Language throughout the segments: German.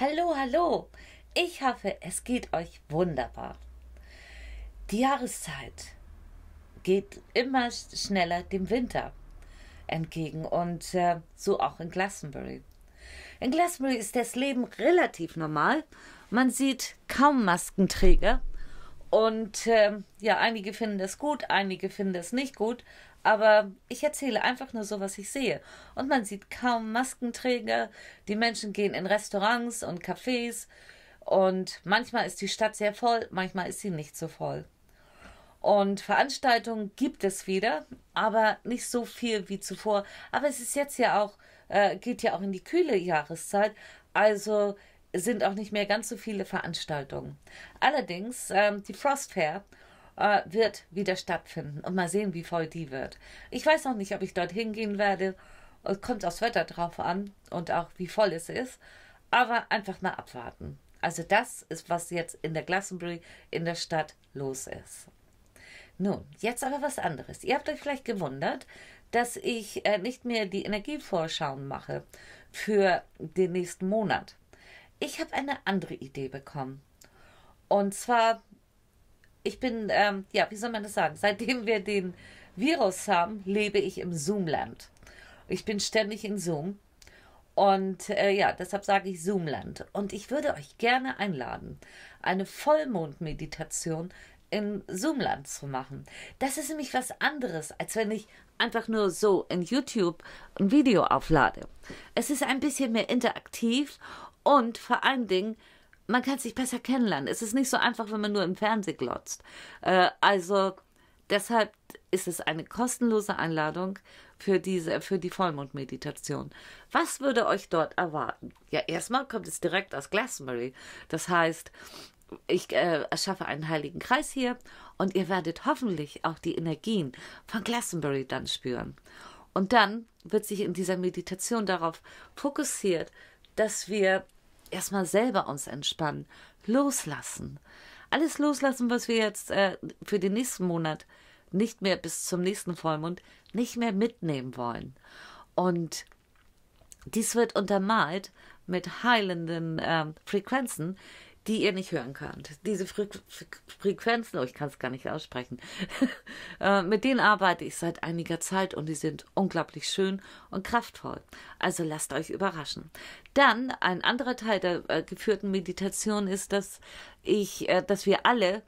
Hallo, hallo. Ich hoffe, es geht euch wunderbar. Die Jahreszeit geht immer schneller dem Winter entgegen und äh, so auch in Glastonbury. In Glastonbury ist das Leben relativ normal. Man sieht kaum Maskenträger und ähm, ja, einige finden das gut, einige finden das nicht gut. Aber ich erzähle einfach nur so, was ich sehe. Und man sieht kaum Maskenträger. Die Menschen gehen in Restaurants und Cafés. Und manchmal ist die Stadt sehr voll, manchmal ist sie nicht so voll. Und Veranstaltungen gibt es wieder, aber nicht so viel wie zuvor. Aber es ist jetzt ja auch, äh, geht ja auch in die kühle Jahreszeit. Also sind auch nicht mehr ganz so viele Veranstaltungen. Allerdings, ähm, die Frost Fair äh, wird wieder stattfinden und mal sehen, wie voll die wird. Ich weiß noch nicht, ob ich dort hingehen werde. Kommt aufs Wetter drauf an und auch wie voll es ist. Aber einfach mal abwarten. Also das ist, was jetzt in der Glastonbury in der Stadt los ist. Nun, jetzt aber was anderes. Ihr habt euch vielleicht gewundert, dass ich äh, nicht mehr die Energievorschauen mache für den nächsten Monat ich habe eine andere Idee bekommen. Und zwar, ich bin, ähm, ja, wie soll man das sagen? Seitdem wir den Virus haben, lebe ich im Zoom-Land. Ich bin ständig in Zoom. Und äh, ja, deshalb sage ich Zoomland. Und ich würde euch gerne einladen, eine Vollmondmeditation in Zoomland zu machen. Das ist nämlich was anderes, als wenn ich einfach nur so in YouTube ein Video auflade. Es ist ein bisschen mehr interaktiv und vor allen Dingen, man kann sich besser kennenlernen. Es ist nicht so einfach, wenn man nur im Fernsehen glotzt. Äh, also deshalb ist es eine kostenlose Einladung für diese, für die Vollmondmeditation. Was würde euch dort erwarten? Ja, erstmal kommt es direkt aus Glastonbury. Das heißt, ich äh, erschaffe einen heiligen Kreis hier und ihr werdet hoffentlich auch die Energien von Glastonbury dann spüren. Und dann wird sich in dieser Meditation darauf fokussiert, dass wir erstmal selber uns entspannen, loslassen. Alles loslassen, was wir jetzt äh, für den nächsten Monat nicht mehr bis zum nächsten Vollmond nicht mehr mitnehmen wollen. Und dies wird untermalt mit heilenden äh, Frequenzen, die ihr nicht hören könnt. Diese Fre Frequenzen, oh, ich kann es gar nicht aussprechen, äh, mit denen arbeite ich seit einiger Zeit und die sind unglaublich schön und kraftvoll. Also lasst euch überraschen. Dann ein anderer Teil der äh, geführten Meditation ist, dass ich, äh, dass wir alle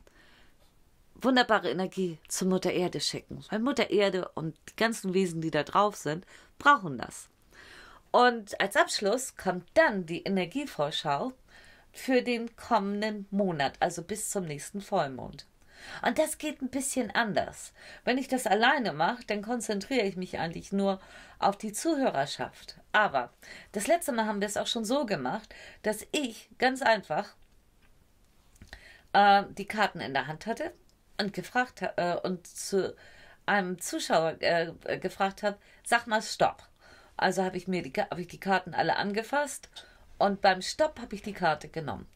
wunderbare Energie zur Mutter Erde schicken. Weil Mutter Erde und die ganzen Wesen, die da drauf sind, brauchen das. Und als Abschluss kommt dann die Energievorschau für den kommenden Monat, also bis zum nächsten Vollmond. Und das geht ein bisschen anders. Wenn ich das alleine mache, dann konzentriere ich mich eigentlich nur auf die Zuhörerschaft. Aber das letzte Mal haben wir es auch schon so gemacht, dass ich ganz einfach äh, die Karten in der Hand hatte und gefragt äh, und zu einem Zuschauer äh, gefragt habe, sag mal Stopp. Also habe ich mir die, hab ich die Karten alle angefasst und beim Stopp habe ich die Karte genommen.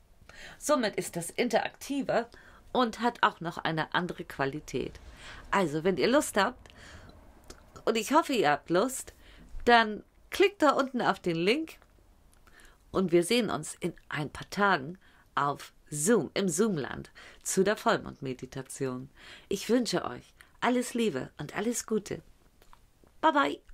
Somit ist das interaktiver und hat auch noch eine andere Qualität. Also, wenn ihr Lust habt, und ich hoffe, ihr habt Lust, dann klickt da unten auf den Link und wir sehen uns in ein paar Tagen auf Zoom, im Zoomland, zu der Vollmondmeditation. Ich wünsche euch alles Liebe und alles Gute. Bye bye.